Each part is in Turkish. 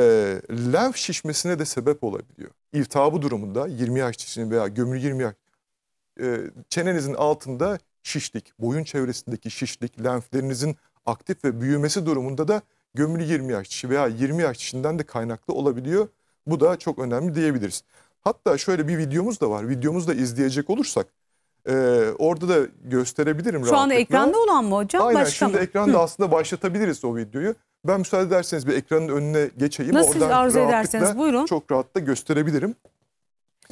e, ee, lenf şişmesine de sebep olabiliyor. İrtihabı durumunda 20 yaş için veya gömülü 20 yaş e, çenenizin altında şişlik, boyun çevresindeki şişlik, lenflerinizin aktif ve büyümesi durumunda da gömülü 20 yaş kişi veya 20 yaş kişinden de kaynaklı olabiliyor. Bu da çok önemli diyebiliriz. Hatta şöyle bir videomuz da var. Videomuzu da izleyecek olursak e, orada da gösterebilirim. Şu an ekranda olan mı hocam? Aynen Başka şimdi mı? ekranda Hı. aslında başlatabiliriz o videoyu. Ben müsaade ederseniz bir ekranın önüne geçeyim. Nasıl Oradan arzu ederseniz buyurun. Çok rahat da gösterebilirim.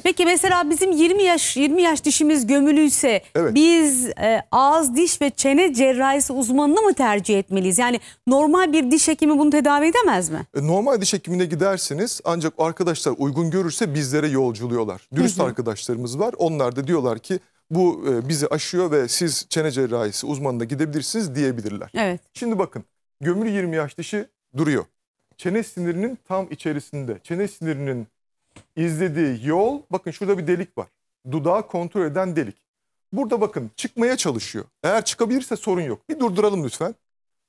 Peki mesela bizim 20 yaş 20 yaş dişimiz gömülüyse evet. biz e, ağız diş ve çene cerrahisi uzmanını mı tercih etmeliyiz? Yani normal bir diş hekimi bunu tedavi edemez mi? E, normal diş hekimine gidersiniz ancak arkadaşlar uygun görürse bizlere yolculuyorlar. Dürüst Hı -hı. arkadaşlarımız var. Onlar da diyorlar ki bu e, bizi aşıyor ve siz çene cerrahisi uzmanına gidebilirsiniz diyebilirler. Evet. Şimdi bakın gömülü 20 yaş dişi duruyor. Çene sinirinin tam içerisinde. Çene sinirinin izlediği yol bakın şurada bir delik var. Dudağı kontrol eden delik. Burada bakın çıkmaya çalışıyor. Eğer çıkabilirse sorun yok. Bir durduralım lütfen.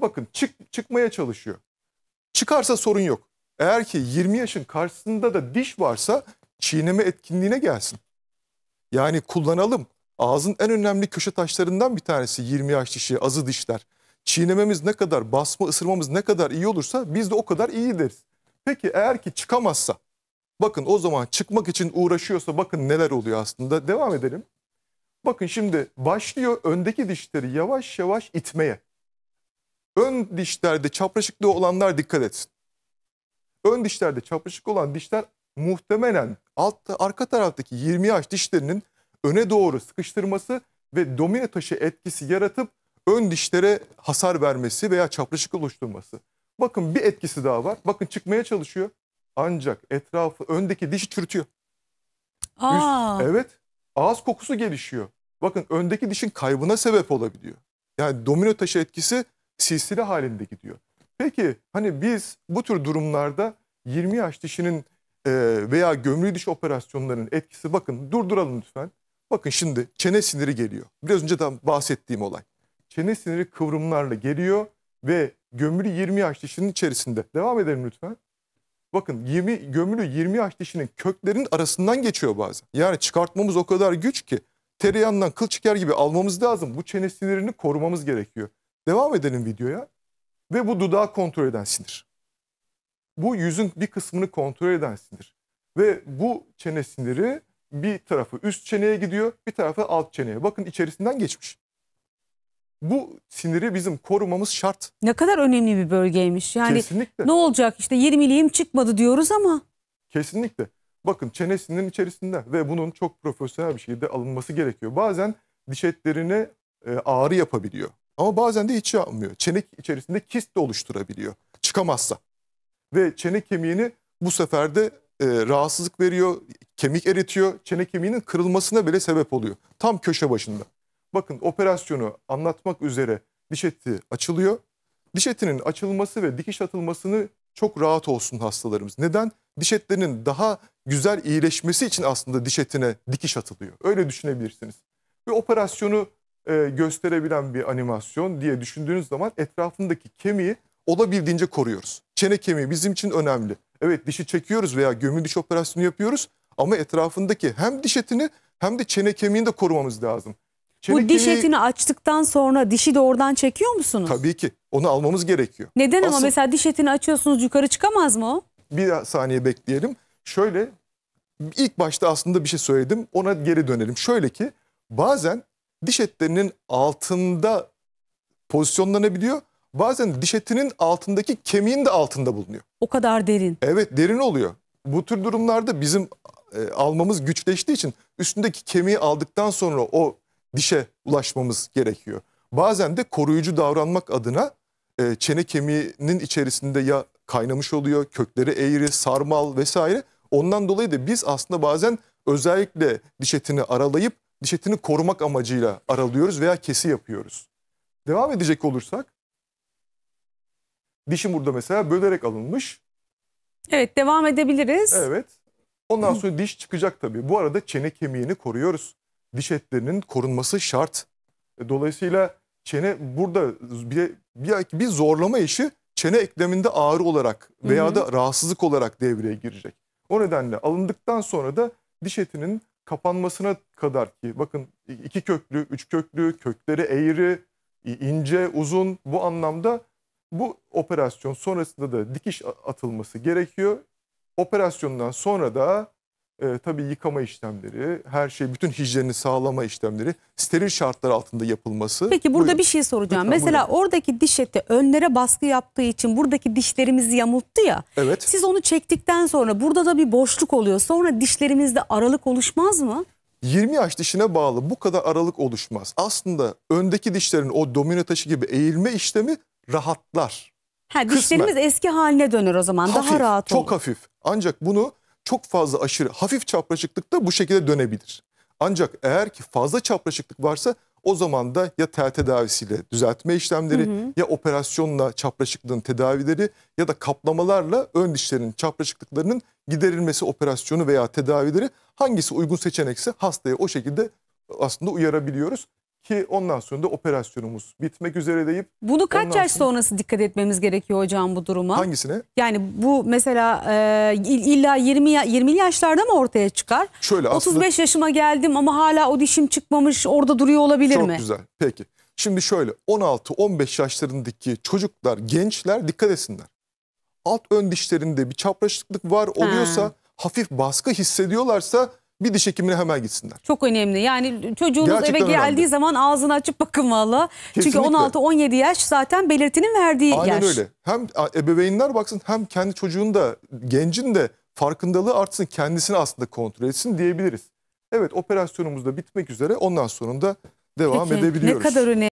Bakın çık çıkmaya çalışıyor. Çıkarsa sorun yok. Eğer ki 20 yaşın karşısında da diş varsa çiğneme etkinliğine gelsin. Yani kullanalım. Ağzın en önemli köşe taşlarından bir tanesi 20 yaş dişi, azı dişler çiğnememiz ne kadar, basma ısırmamız ne kadar iyi olursa biz de o kadar iyi deriz. Peki eğer ki çıkamazsa, bakın o zaman çıkmak için uğraşıyorsa bakın neler oluyor aslında. Devam edelim. Bakın şimdi başlıyor öndeki dişleri yavaş yavaş itmeye. Ön dişlerde çapraşıklı olanlar dikkat etsin. Ön dişlerde çapraşık olan dişler muhtemelen altta, arka taraftaki 20 yaş dişlerinin öne doğru sıkıştırması ve domino taşı etkisi yaratıp ön dişlere hasar vermesi veya çapraşık oluşturması. Bakın bir etkisi daha var. Bakın çıkmaya çalışıyor. Ancak etrafı öndeki dişi çürütüyor. Aa. Üst, evet. Ağız kokusu gelişiyor. Bakın öndeki dişin kaybına sebep olabiliyor. Yani domino taşı etkisi silsile halinde gidiyor. Peki hani biz bu tür durumlarda 20 yaş dişinin e, veya gömrüğü diş operasyonlarının etkisi bakın durduralım lütfen. Bakın şimdi çene siniri geliyor. Biraz önce de bahsettiğim olay çene siniri kıvrımlarla geliyor ve gömülü 20 yaş dişinin içerisinde. Devam edelim lütfen. Bakın 20, gömülü 20 yaş dişinin köklerin arasından geçiyor bazen. Yani çıkartmamız o kadar güç ki tereyağından kıl çıkar gibi almamız lazım. Bu çene sinirini korumamız gerekiyor. Devam edelim videoya. Ve bu dudağı kontrol eden sinir. Bu yüzün bir kısmını kontrol eden sinir. Ve bu çene siniri bir tarafı üst çeneye gidiyor, bir tarafı alt çeneye. Bakın içerisinden geçmiş bu siniri bizim korumamız şart. Ne kadar önemli bir bölgeymiş. Yani Kesinlikle. ne olacak işte 20'liğim çıkmadı diyoruz ama. Kesinlikle. Bakın çene sinirin içerisinde ve bunun çok profesyonel bir şekilde alınması gerekiyor. Bazen diş etlerine e, ağrı yapabiliyor. Ama bazen de hiç yapmıyor. Çene içerisinde kist de oluşturabiliyor. Çıkamazsa. Ve çene kemiğini bu sefer de e, rahatsızlık veriyor, kemik eritiyor. Çene kemiğinin kırılmasına bile sebep oluyor. Tam köşe başında. Bakın operasyonu anlatmak üzere diş eti açılıyor. Diş etinin açılması ve dikiş atılmasını çok rahat olsun hastalarımız. Neden? Diş etlerinin daha güzel iyileşmesi için aslında diş etine dikiş atılıyor. Öyle düşünebilirsiniz. Ve operasyonu e, gösterebilen bir animasyon diye düşündüğünüz zaman etrafındaki kemiği olabildiğince koruyoruz. Çene kemiği bizim için önemli. Evet dişi çekiyoruz veya gömül diş operasyonu yapıyoruz ama etrafındaki hem diş etini hem de çene kemiğini de korumamız lazım bu diş etini açtıktan sonra dişi de oradan çekiyor musunuz? Tabii ki. Onu almamız gerekiyor. Neden Asıl... ama mesela diş etini açıyorsunuz yukarı çıkamaz mı o? Bir saniye bekleyelim. Şöyle ilk başta aslında bir şey söyledim ona geri dönelim. Şöyle ki bazen diş etlerinin altında pozisyonlanabiliyor. Bazen diş etinin altındaki kemiğin de altında bulunuyor. O kadar derin. Evet derin oluyor. Bu tür durumlarda bizim e, almamız güçleştiği için üstündeki kemiği aldıktan sonra o dişe ulaşmamız gerekiyor. Bazen de koruyucu davranmak adına e, çene kemiğinin içerisinde ya kaynamış oluyor, kökleri eğri, sarmal vesaire. Ondan dolayı da biz aslında bazen özellikle diş etini aralayıp diş etini korumak amacıyla aralıyoruz veya kesi yapıyoruz. Devam edecek olursak dişim burada mesela bölerek alınmış. Evet devam edebiliriz. Evet. Ondan sonra diş çıkacak tabii. Bu arada çene kemiğini koruyoruz diş etlerinin korunması şart. E, dolayısıyla çene burada bir, bir, bir zorlama işi çene ekleminde ağrı olarak veya da rahatsızlık olarak devreye girecek. O nedenle alındıktan sonra da diş etinin kapanmasına kadar ki bakın iki köklü, üç köklü, kökleri eğri, ince, uzun bu anlamda bu operasyon sonrasında da dikiş atılması gerekiyor. Operasyondan sonra da e, tabii yıkama işlemleri, her şey, bütün hijyenini sağlama işlemleri steril şartlar altında yapılması. Peki burada buyurun. bir şey soracağım. Lütfen, Mesela buyurun. oradaki diş eti önlere baskı yaptığı için buradaki dişlerimizi yamulttu ya. Evet. Siz onu çektikten sonra burada da bir boşluk oluyor. Sonra dişlerimizde aralık oluşmaz mı? 20 yaş dişine bağlı bu kadar aralık oluşmaz. Aslında öndeki dişlerin o domino taşı gibi eğilme işlemi rahatlar. Ha, dişlerimiz Kısmen. eski haline döner o zaman hafif, daha rahat olur. Çok hafif ancak bunu çok fazla aşırı hafif çapraşıklıkta bu şekilde dönebilir. Ancak eğer ki fazla çapraşıklık varsa o zaman da ya tel tedavisiyle düzeltme işlemleri hı hı. ya operasyonla çapraşıklığın tedavileri ya da kaplamalarla ön dişlerin çapraşıklıklarının giderilmesi operasyonu veya tedavileri hangisi uygun seçenekse hastaya o şekilde aslında uyarabiliyoruz. Ki ondan sonra da operasyonumuz bitmek üzere deyip... Bunu kaç yaş sonra... sonrası dikkat etmemiz gerekiyor hocam bu duruma? Hangisine? Yani bu mesela e, illa 20 20 yaşlarda mı ortaya çıkar? Şöyle 35 aslında... yaşıma geldim ama hala o dişim çıkmamış orada duruyor olabilir Çok mi? Çok güzel peki. Şimdi şöyle 16-15 yaşlarındaki çocuklar, gençler dikkat etsinler. Alt ön dişlerinde bir çapraşıklık var oluyorsa, ha. hafif baskı hissediyorlarsa bir diş hekimine hemen gitsinler. Çok önemli. Yani çocuğunuz Gerçekten eve geldiği önemli. zaman ağzını açıp bakın valla. Çünkü 16-17 yaş zaten belirtinin verdiği Aynen yaş. Aynen öyle. Hem ebeveynler baksın hem kendi çocuğun da gencin de farkındalığı artsın kendisini aslında kontrol etsin diyebiliriz. Evet operasyonumuz da bitmek üzere ondan sonra da devam Peki, edebiliyoruz. Ne kadar önemli.